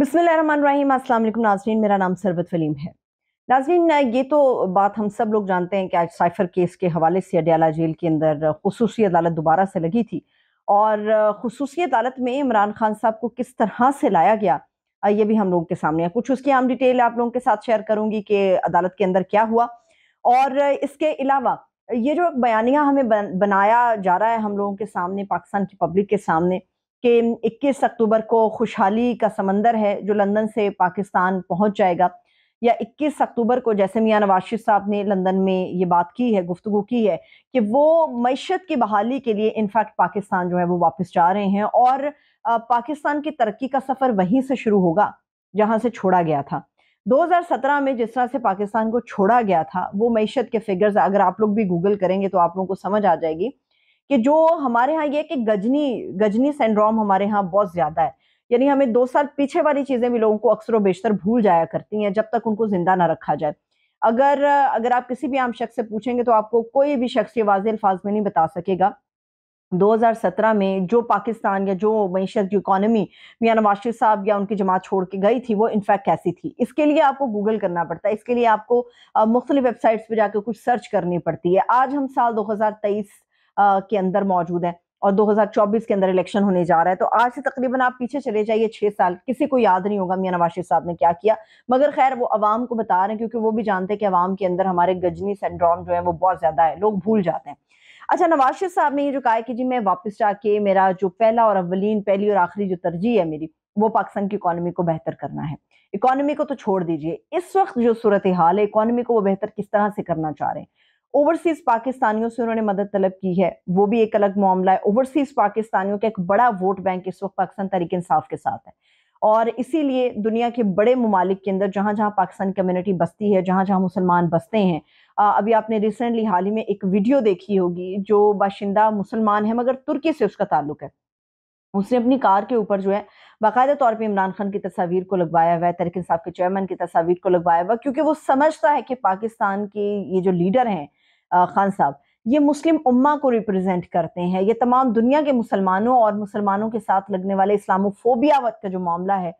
बिस्मिल्लाम नाजरीन मेरा नाम सरबत वलीम है नाजरीन ये तो बात हम सब लोग जानते हैं कि आज साइफर केस के हवाले से अडियाला जेल के अंदर खसूस अदालत दोबारा से लगी थी और खसूस अदालत में इमरान खान साहब को किस तरह से लाया गया ये भी हम लोगों के सामने है कुछ उसकी आम डिटेल आप लोगों के साथ शेयर करूंगी कि अदालत के अंदर क्या हुआ और इसके अलावा ये जो बयानिया हमें बनाया जा रहा है हम लोगों के सामने पाकिस्तान की पब्लिक के सामने कि 21 अक्टूबर को खुशहाली का समंदर है जो लंदन से पाकिस्तान पहुंच जाएगा या 21 अक्टूबर को जैसे मियाँ नवाज साहब ने लंदन में ये बात की है गुफ्तु की है कि वो मीशत की बहाली के लिए इनफैक्ट पाकिस्तान जो है वो वापस जा रहे हैं और पाकिस्तान की तरक्की का सफ़र वहीं से शुरू होगा जहाँ से छोड़ा गया था 2017 में जिस तरह से पाकिस्तान को छोड़ा गया था वो मीशत के फिगर्स अगर आप लोग भी गूगल करेंगे तो आप लोगों को समझ आ जाएगी कि जो हमारे यहाँ ये कि गजनी गजनी सेंड्रोम हमारे यहाँ बहुत ज्यादा है यानी हमें दो साल पीछे वाली चीजें भी लोगों को अक्सर बेशतर भूल जाया करती हैं जब तक उनको जिंदा ना रखा जाए अगर अगर आप किसी भी आम शख्स से पूछेंगे तो आपको कोई भी शख्स ये वाज अल्फाज में नहीं बता सकेगा 2017 में जो पाकिस्तान या जो मीशत की इकोनॉमी मियाँ नवाज शरीफ साहब या उनकी जमात छोड़ के गई थी वो इनफैक्ट कैसी थी इसके लिए आपको गूगल करना पड़ता है इसके लिए आपको मुख्तलिफ वेबसाइट्स पर जाकर कुछ सर्च करनी पड़ती है आज हम साल 2023 के अंदर मौजूद है और 2024 के अंदर इलेक्शन होने जा रहा है तो आज से तकरीबन आप पीछे चले जाइए छह साल किसी को याद नहीं होगा मियाँ नवाज साहब ने क्या किया मगर खैर वो आवाम को बता रहे हैं क्योंकि वो भी जानते हैं कि आवाम के अंदर हमारे गजनी सेंड्रोम जो है वो बहुत ज्यादा है लोग भूल जाते हैं अच्छा नवाज साहब ने ये जो कहा कि जी मैं वापस जाके मेरा जो पहला और अवलिन पहली और आखिरी जो तरजीह है मेरी वो पाकिस्तान की इकोनॉमी को बेहतर करना है इकोनॉमी को तो छोड़ दीजिए इस वक्त जो सूरत हाल है इकोनॉमी को वो बेहतर किस तरह से करना चाह रहे हैं ओवरसीज पाकिस्तानियों से उन्होंने मदद तलब की है वो भी एक अलग मामला है ओवरसीज पाकिस्तानियों का एक बड़ा वोट बैंक इस वक्त पाकिस्तान तरीक इंसाफ के साथ है और इसीलिए दुनिया के बड़े ममालिक के अंदर जहाँ जहाँ पाकिस्तान कम्युनिटी बसती है जहाँ जहाँ मुसलमान बसते हैं अभी आपने रिसेंटली हाल ही में एक वीडियो देखी होगी जो बाशिंदा मुसलमान है मगर तुर्की से उसका ताल्लुक है उसने अपनी कार के ऊपर जो है बाकायदा तौर पे इमरान खान की तस्वीर को लगवाया हुआ है तहरीक साहब के चेयरमैन की तस्वीर को लगवाया हुआ क्योंकि वो समझता है कि पाकिस्तान के ये जो लीडर हैं खान साहब ये मुस्लिम उम्मा को रिप्रेजेंट करते हैं ये तमाम दुनिया के मुसलमानों और मुसलमानों के साथ लगने वाले इस्लामोफोबिया का जो मामला है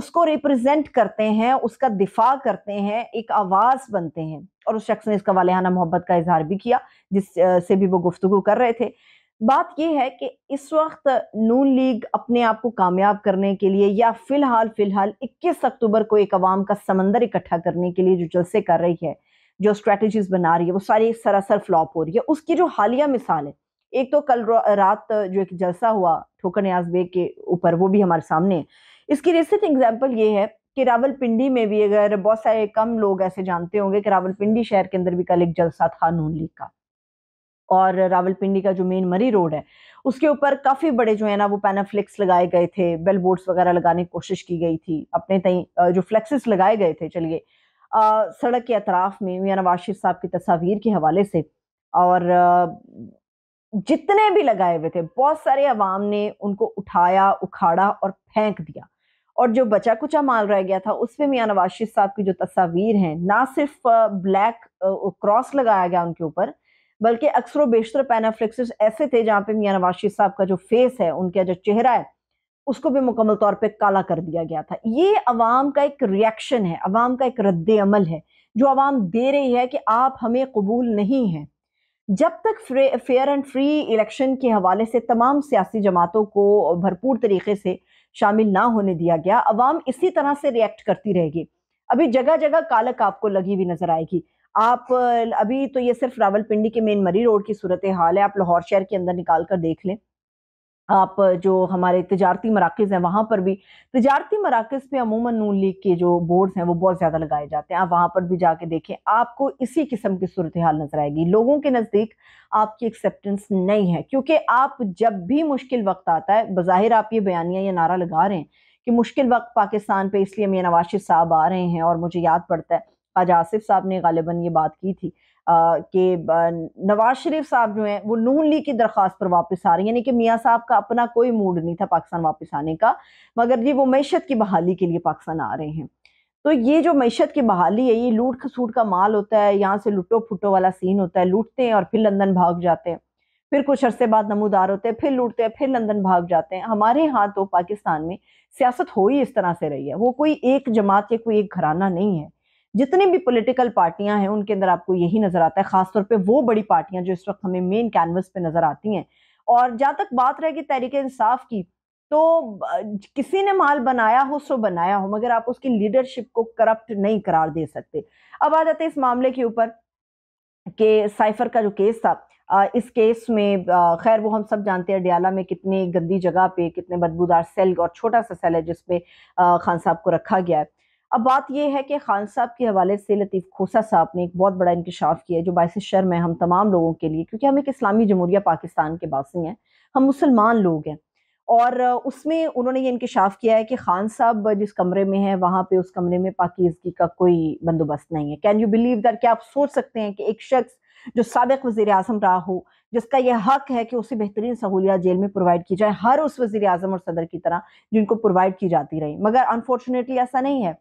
उसको रिप्रेजेंट करते हैं उसका दिफा करते हैं एक आवाज़ बनते हैं और उस शख्स ने इसका वालहाना मोहब्बत का इजहार भी किया जिससे भी वो गुफ्तु कर रहे थे बात यह है कि इस वक्त नून लीग अपने आप को कामयाब करने के लिए या फ़िलहाल फ़िलहाल 21 अक्टूबर को एक आवाम का समंदर इकट्ठा करने के लिए जो जलसे कर रही है जो स्ट्रेटजीज बना रही है वो सारी सरासर फ्लॉप हो रही है उसकी जो हालिया मिसाल है एक तो कल रात जो एक जलसा हुआ ठोकर न्याज बेग के ऊपर वो भी हमारे सामने है इसकी रिसेंट एग्जाम्पल ये है कि रावलपिंडी में भी अगर बहुत सारे कम लोग ऐसे जानते होंगे कि रावलपिंडी शहर के अंदर भी कल एक जलसा था नून लीग का और रावलपिंडी का जो मेन मरी रोड है उसके ऊपर काफ़ी बड़े जो है ना वो पैनाफ्लिक्स लगाए गए थे बेल बोर्ड्स वगैरह लगाने की कोशिश की गई थी अपने तई जो फ्लेक्सिस लगाए गए थे चलिए सड़क के अतराफ में मियाँ नवाज शरीफ साहब की तस्वीर के हवाले से और जितने भी लगाए हुए थे बहुत सारे अवाम ने उनको उठाया उखाड़ा और फेंक दिया और जो बचा कुचा माल रह गया था उसमें मियाँ नवाज शरीफ साहब की जो तस्वीर हैं ना सिर्फ ब्लैक क्रॉस लगाया गया उनके ऊपर बल्कि अक्सर बेशतर पैनाफ्लिक्स ऐसे थे जहाँ पे मियाँ नवाज शरीफ साहब का जो फेस है उनका जो चेहरा है उसको भी मुकम्मल तौर पर काला कर दिया गया था ये अवाम का एक रिएक्शन है अवाम का एक रद्द अमल है जो आवाम दे रही है कि आप हमें कबूल नहीं हैं जब तक फेयर एंड फ्री इलेक्शन के हवाले से तमाम सियासी जमातों को भरपूर तरीके से शामिल ना होने दिया गया अवाम इसी तरह से रिएक्ट करती रहेगी अभी जगह जगह कालक आपको लगी हुई नजर आएगी आप अभी तो ये सिर्फ रावलपिंडी के मेन मरी रोड की सूरत हाल है आप लाहौर शहर के अंदर निकाल कर देख लें आप जो हमारे तजारती मराकज़ हैं वहाँ पर भी तजारती मराकज़ पे अमूमन नून लीग के जो बोर्ड्स हैं वो बहुत ज़्यादा लगाए जाते हैं आप वहाँ पर भी जाके देखें आपको इसी किस्म की सूरत हाल नज़र आएगी लोगों के नज़दीक आपकी एक्सेप्टेंस नहीं है क्योंकि आप जब भी मुश्किल वक्त आता है बाहिर आप ये बयानियाँ या नारा लगा रहे हैं कि मुश्किल वक्त पाकिस्तान पर इसलिए मियाँ नवाज साहब आ रहे हैं और मुझे याद पड़ता है आज आसिफ साहब ने गालिबा ये बात की थी कि नवाज शरीफ साहब जो हैं वो नून लीग की दरख्वास्त पर वापस आ रही यानी कि मियाँ साहब का अपना कोई मूड नहीं था पाकिस्तान वापस आने का मगर जी वो मीशत की बहाली के लिए पाकिस्तान आ रहे हैं तो ये जो मीशत की बहाली है ये लूट खसूट का माल होता है यहाँ से लुटो फुटो वाला सीन होता है लूटते हैं और फिर लंदन भाग जाते हैं फिर कुछ अरसे बाद नमूदार होते हैं फिर लूटते हैं फिर लंदन भाग जाते हैं हमारे यहाँ तो पाकिस्तान में सियासत हो ही इस तरह से रही है वो कोई एक जमात या कोई एक घराना नहीं है जितनी भी पॉलिटिकल पार्टियां हैं उनके अंदर आपको यही नजर आता है खासतौर पे वो बड़ी पार्टियां जो इस वक्त हमें मेन कैनवस पे नजर आती हैं और जहाँ तक बात रहेगी तहरीक इंसाफ की तो किसी ने माल बनाया हो सो बनाया हो मगर आप उसकी लीडरशिप को करप्ट नहीं करार दे सकते अब आ जाते इस मामले के ऊपर के साइफर का जो केस था इस केस में खैर वो हम सब जानते हैं डियाला में कितनी गंदी जगह पे कितने बदबूदार सेल और छोटा सा सेल है जिसपे खान साहब को रखा गया है अब बात यह है कि खान साहब के हवाले से लतीफ़ खोसा साहब ने एक बहुत बड़ा इंकशाफ किया है जो बायस शर्म है हम तमाम लोगों के लिए क्योंकि हम एक इस्लामी जमहूरिया पाकिस्तान के बासी हैं हम मुसलमान लोग हैं और उसमें उन्होंने ये इंकशाफ किया है कि खान साहब जिस कमरे में है वहाँ पे उस कमरे में पाकिजगी का कोई बंदोबस्त नहीं है कैन यू बिलीव दर क्या आप सोच सकते हैं कि एक शख्स जो सबक वजी अजम रहा हो जिसका यह हक है कि उसे बेहतरीन सहूलियात जेल में प्रोवाइड की जाए हर उस वजीर अजम और सदर की तरह जिनको प्रोवाइड की जाती रही मगर अनफॉर्चुनेटली ऐसा नहीं है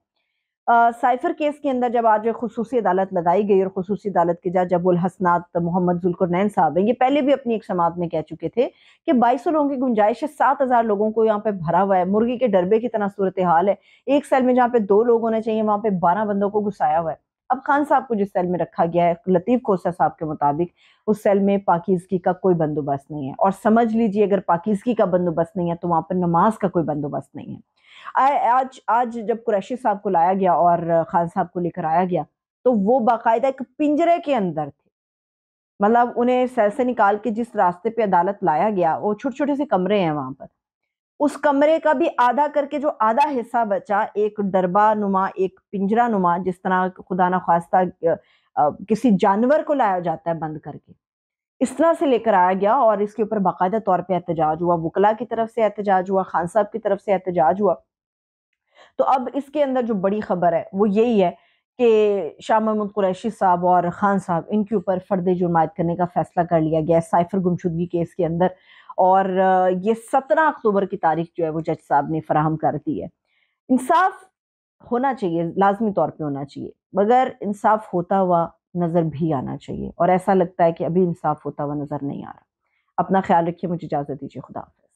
साइफर केस के अंदर जब आज खसूस अदालत लगाई गई और खसूस अदालत के जज अबुल हसनात मोहम्मद जुलकरनैन साहब हैं ये पहले भी अपनी एक समात में कह चुके थे कि बाईसों लोगों की गुंजाइश है सात हज़ार लोगों को यहाँ पे भरा हुआ है मुर्गी के डरबे की तरह सूरत हाल है एक सेल में जहाँ पे दो लोग होने चाहिए वहाँ पे बारह बंदों को घुसाया हुआ है अब खान साहब को जिस सेल में रखा गया है लतीफ़ खोसा साहब के मुताबिक उस सेल में पाकिजगी का कोई बंदोबस्त नहीं है और समझ लीजिए अगर पाकिजगी का बंदोबस्त नहीं है तो वहाँ पर नमाज का कोई बंदोबस्त नहीं है आज आज जब कुरैशी साहब को लाया गया और खान साहब को लेकर आया गया तो वो बाकायदा एक पिंजरे के अंदर थे मतलब उन्हें सर से निकाल के जिस रास्ते पे अदालत लाया गया वो छोटे छोटे से कमरे हैं वहां पर उस कमरे का भी आधा करके जो आधा हिस्सा बचा एक डरबा नुमा एक पिंजरा नुमा जिस तरह खुदा ना खास्ता किसी जानवर को लाया जाता है बंद करके इस तरह से लेकर आया गया और इसके ऊपर बाकायदा तौर पे एहतजाज हुआ वकला की तरफ से एहतजाज हुआ खान साहब की तरफ से एहतजाज हुआ तो अब इसके अंदर जो बड़ी खबर है वो यही है कि शाह महमूद कुरैशी साहब और खान साहब इनके ऊपर फर्द जुर्मायत करने का फैसला कर लिया गया है साइफर गुमशुदगी केस के अंदर और ये सत्रह अक्टूबर की तारीख जो है वो जज साहब ने फराहम कर दी है इंसाफ होना चाहिए लाजमी तौर पे होना चाहिए मगर इंसाफ होता हुआ नज़र भी आना चाहिए और ऐसा लगता है कि अभी इंसाफ होता हुआ नज़र नहीं आ रहा अपना ख्याल रखिए मुझे इजाज़त दीजिए खुदा